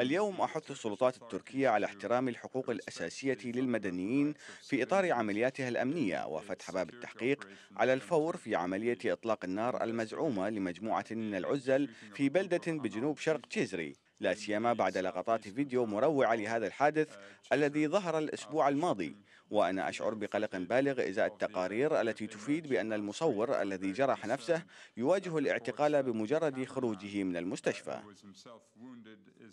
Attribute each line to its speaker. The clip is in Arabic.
Speaker 1: اليوم أحث السلطات التركية على احترام الحقوق الأساسية للمدنيين في إطار عملياتها الأمنية وفتح باب التحقيق على الفور في عملية إطلاق النار المزعومة لمجموعة من العزل في بلدة بجنوب شرق تشيزري لا سيما بعد لقطات فيديو مروعة لهذا الحادث الذي ظهر الأسبوع الماضي وأنا أشعر بقلق بالغ إزاء التقارير التي تفيد بأن المصور الذي جرح نفسه يواجه الاعتقال بمجرد خروجه من المستشفى